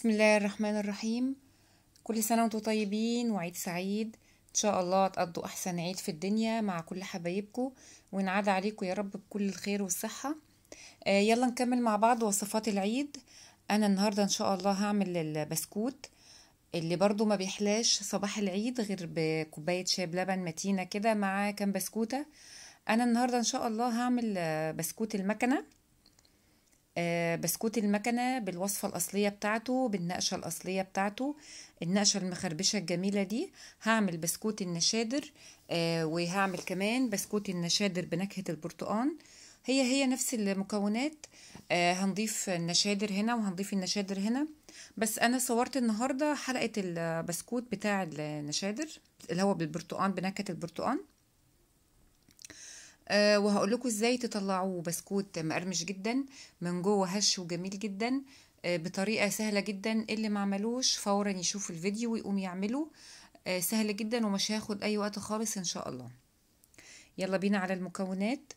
بسم الله الرحمن الرحيم كل سنة وانتم طيبين وعيد سعيد ان شاء الله تقضوا احسن عيد في الدنيا مع كل حبايبكم ونعاد عليكم يا رب بكل الخير والصحة آه يلا نكمل مع بعض وصفات العيد انا النهاردة ان شاء الله هعمل البسكوت اللي برضو ما بيحلاش صباح العيد غير بكوباية شاي بلبن متينة كده مع كام بسكوتة انا النهاردة ان شاء الله هعمل بسكوت المكنة آه، بسكوت المكنة بالوصفة الأصلية بتاعته بالنقشة الأصلية بتاعته النقشة المخربشة الجميلة دي هعمل بسكوت النشادر آه، وهعمل كمان بسكوت النشادر بنكهة البرتقان هي هي نفس المكونات آه، هنضيف النشادر هنا وهنضيف النشادر هنا بس انا صورت النهارده حلقه البسكوت بتاع النشادر اللي هو بالبرتقان بنكهه البرتقان آه، وهقول لكم ازاي تطلعوه بسكوت مقرمش جدا من جوه هش وجميل جدا آه، بطريقه سهله جدا اللي ما عملوش فورا يشوف الفيديو ويقوم يعمله آه، سهل جدا ومش هياخد اي وقت خالص ان شاء الله يلا بينا على المكونات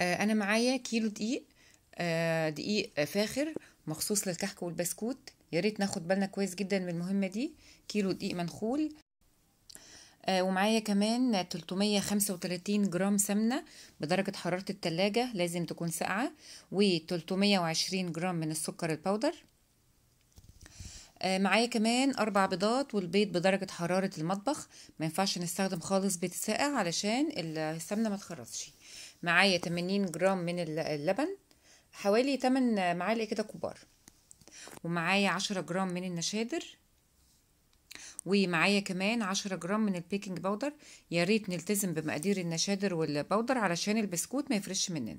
انا معايا كيلو دقيق دقيق فاخر مخصوص للكحك والبسكوت ياريت ناخد بالنا كويس جدا من المهمه دي كيلو دقيق منخول آه، ومعايا كمان 335 جرام سمنة بدرجة حرارة التلاجة لازم تكون ساقعة و 320 جرام من السكر البودر آه، معايا كمان أربع بيضات والبيض بدرجة حرارة المطبخ ما ينفعش نستخدم خالص بيت ساقع علشان السمنة ما تخرصش معايا 80 جرام من اللبن حوالي 8 معالق كده كبار ومعايا 10 جرام من النشادر ومعايا كمان عشرة جرام من البيكنج باودر يا ريت نلتزم بمقادير النشادر والباودر علشان البسكوت ما يفرش مننا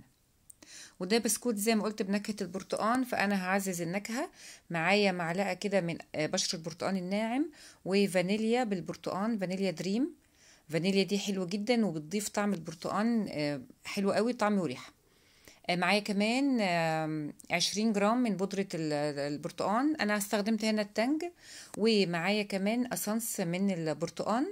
وده بسكوت زي ما قلت بنكهة البرتقان فأنا هعزز النكهة معايا معلقة كده من آه، بشر البرتقان الناعم وفانيليا بالبرتقان فانيليا دريم فانيليا دي حلوة جدا وبتضيف طعم البرتقان آه، حلو قوي طعم وريحة آه، معايا كمان عشرين جرام من بودرة البرتقان أنا استخدمت هنا التنج ومعايا كمان أسانس من البرتقان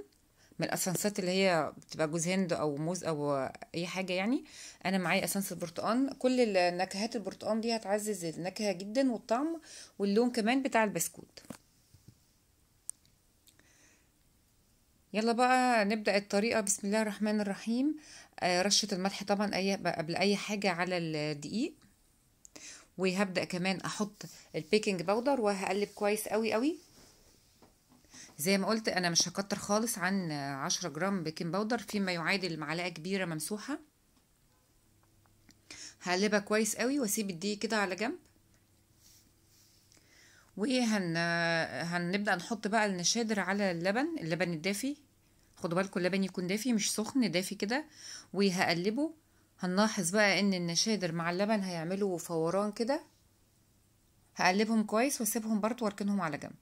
من الاسانسات اللي هي بتبقى جوز هند او موز او اي حاجه يعني انا معايا اسانس البرتقان كل النكهات البرتقان دي هتعزز النكهه جدا والطعم واللون كمان بتاع البسكوت يلا بقى نبدأ الطريقة بسم الله الرحمن الرحيم آه، رشة الملح طبعا أي قبل أي حاجة على الدقيق وهبدأ كمان أحط البيكنج باودر وهقلب كويس قوي قوي زي ما قلت أنا مش هكتر خالص عن عشرة جرام بيكنج باودر فيما يعادل معلقة كبيرة ممسوحة هقلبها كويس قوي واسيب الدقيق كده على جنب وهن هنبدا نحط بقى النشادر على اللبن اللبن الدافي خدوا بالكم اللبن يكون دافي مش سخن دافي كده وهقلبه هنلاحظ بقى ان النشادر مع اللبن هيعملوا فوران كده هقلبهم كويس واسيبهم برضو واركنهم على جنب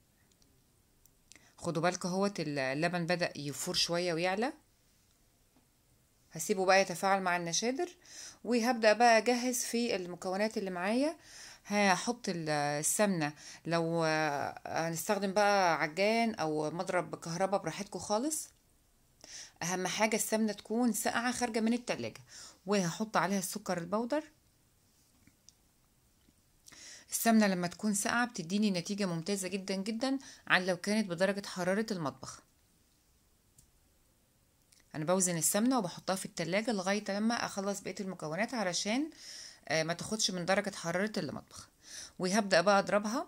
خدوا بالكم اهوت اللبن بدا يفور شويه ويعلى هسيبه بقى يتفاعل مع النشادر وهبدا بقى اجهز في المكونات اللي معايا هحط السمنه لو آه، هنستخدم بقى عجان او مضرب كهربا براحتكم خالص اهم حاجه السمنه تكون ساقعه خارجه من التلاجة وهحط عليها السكر البودر السمنه لما تكون ساقعه بتديني نتيجه ممتازه جدا جدا عن لو كانت بدرجه حراره المطبخ انا بوزن السمنه وبحطها في التلاجة لغايه لما اخلص بقيه المكونات علشان آه، ما تاخدش من درجة حرارة المطبخ وهبدأ بقى أضربها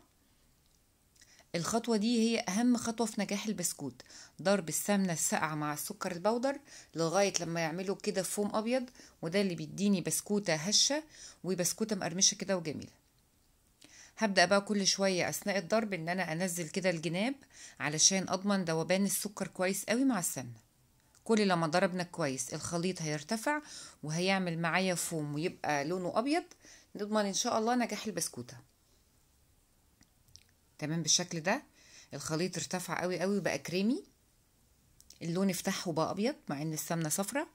الخطوة دي هي أهم خطوة في نجاح البسكوت ضرب السمنة الساقعة مع السكر البودر لغاية لما يعملوا كده فوم أبيض وده اللي بيديني بسكوتة هشة وبسكوتة مقرمشة كده وجميلة هبدأ بقى كل شوية أثناء الضرب إن أنا أنزل كده الجناب علشان أضمن ذوبان السكر كويس قوي مع السمنة كل لما ضربنا كويس الخليط هيرتفع وهيعمل معايا فوم ويبقى لونه ابيض نضمن ان شاء الله نجاح البسكوته تمام بالشكل ده الخليط ارتفع قوي قوي وبقى كريمي اللون افتح وبقى ابيض مع ان السمنه صفرة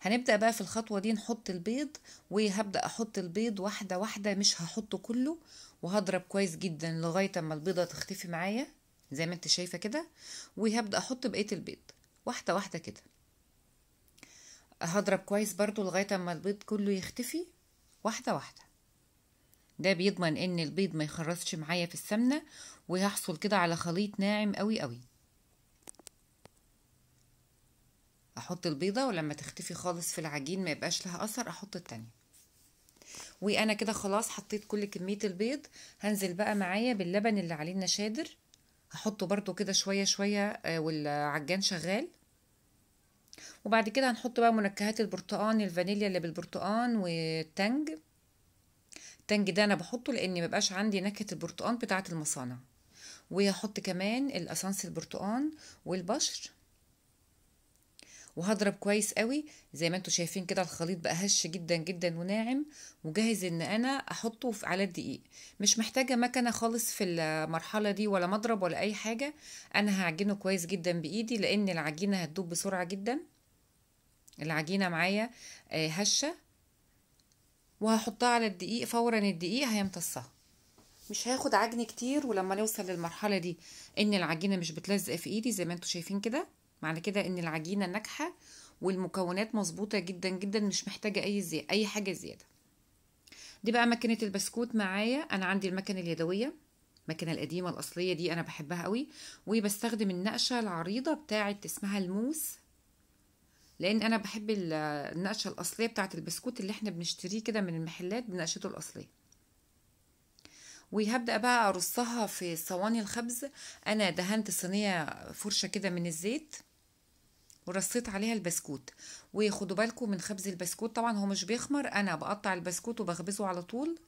هنبدا بقى في الخطوه دي نحط البيض وهبدا احط البيض واحده واحده مش هحطه كله وهضرب كويس جدا لغايه اما البيضه تختفي معايا زي ما انت شايفه كده وهبدا احط بقيه البيض واحدة واحدة كده هضرب كويس برضو لغاية اما البيض كله يختفي واحدة واحدة ده بيضمن ان البيض ما يخرصش معايا في السمنة وهحصل كده على خليط ناعم قوي قوي احط البيضة ولما تختفي خالص في العجين ما يبقاش لها اثر احط التانية وانا كده خلاص حطيت كل كمية البيض هنزل بقى معايا باللبن اللي عليه النشادر هحطه برضو كده شوية شوية آه، والعجان شغال وبعد كده هنحط بقى منكهات البرتقان الفانيليا اللي بالبرتقان والتنج التنج ده انا بحطه لان مبقاش عندي نكهه البرتقان بتاعه المصانع وهحط كمان الاسانس البرتقان والبشر وهضرب كويس قوي زي ما انتم شايفين كده الخليط بقى هش جدا جدا وناعم وجاهز ان انا احطه على الدقيق مش محتاجه مكنه خالص في المرحله دي ولا مضرب ولا اي حاجه انا هعجنه كويس جدا بايدي لان العجينه هتدوب بسرعه جدا العجينه معايا آه، هشه وهحطها على الدقيق فورا الدقيق هيمتصها مش هاخد عجن كتير ولما نوصل للمرحله دي ان العجينه مش بتلزق في ايدي زي ما انتم شايفين كده معنى كده ان العجينه ناجحه والمكونات مظبوطه جدا جدا مش محتاجه اي زي اي حاجه زياده دي بقى مكنه البسكوت معايا انا عندي المكنه اليدويه المكنه القديمه الاصليه دي انا بحبها قوي وبستخدم النقشه العريضه بتاعه اسمها الموس لان انا بحب النقشه الاصليه بتاعه البسكوت اللي احنا بنشتريه كده من المحلات بنقشته الاصليه وهبدأ بقى أرصها في صواني الخبز أنا دهنت صينية فرشة كده من الزيت ورصيت عليها البسكوت وخدوا بالكم من خبز البسكوت طبعا هو مش بيخمر أنا بقطع البسكوت وبخبزه على طول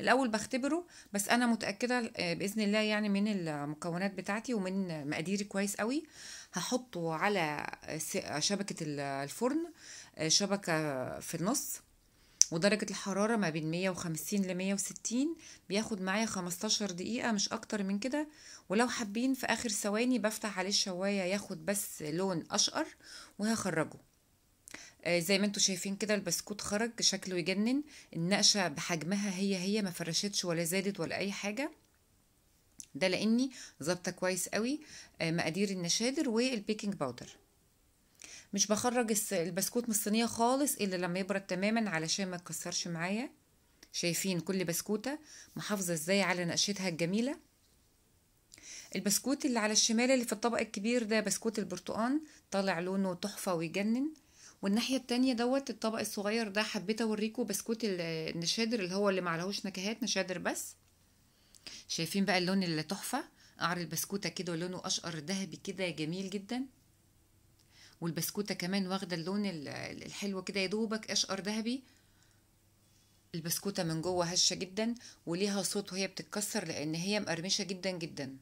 الأول بختبره بس أنا متأكدة آه، بإذن الله يعني من المكونات بتاعتي ومن مقاديري كويس قوي هحطه على شبكة الفرن آه، شبكة في النص ودرجة الحرارة ما بين 150 ل 160 بياخد معايا 15 دقيقة مش أكتر من كده ولو حابين في آخر ثواني بفتح عليه الشواية ياخد بس لون أشقر وهخرجه آه، زي ما انتوا شايفين كده البسكوت خرج شكله يجنن النقشة بحجمها هي هي ما فرشتش ولا زادت ولا أي حاجة ده لأني ظابطة كويس قوي آه، مقادير النشادر والبيكنج باودر مش بخرج البسكوت من الصينيه خالص الا لما يبرد تماما علشان ما يتكسرش معايا شايفين كل بسكوته محافظه ازاي على نقشتها الجميله البسكوت اللي على الشمال اللي في الطبق الكبير ده بسكوت البرتقال طالع لونه تحفه ويجنن والناحيه التانية دوت الطبق الصغير ده حبيت اوريكم بسكوت النشادر اللي هو اللي معلهوش نكهات نشادر بس شايفين بقى اللون اللي تحفه قعر البسكوته كده ولونه اشقر ذهبي كده جميل جدا والبسكوته كمان واخده اللون الحلو كده يا دوبك اشقر ذهبي البسكوته من جوه هشه جدا وليها صوت وهي بتتكسر لان هي مقرمشه جدا جدا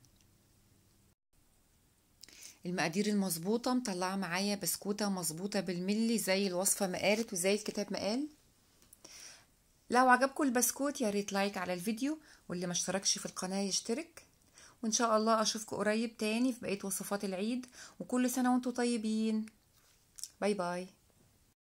المقادير المظبوطه مطلعه معايا بسكوته مظبوطه بالملي زي الوصفه ما قالت وزي الكتاب ما قال لو عجبكم البسكوت يا ريت لايك على الفيديو واللي ما اشتركش في القناه يشترك وإن شاء الله أشوفكم قريب تاني في بقية وصفات العيد وكل سنة وانتم طيبين باي باي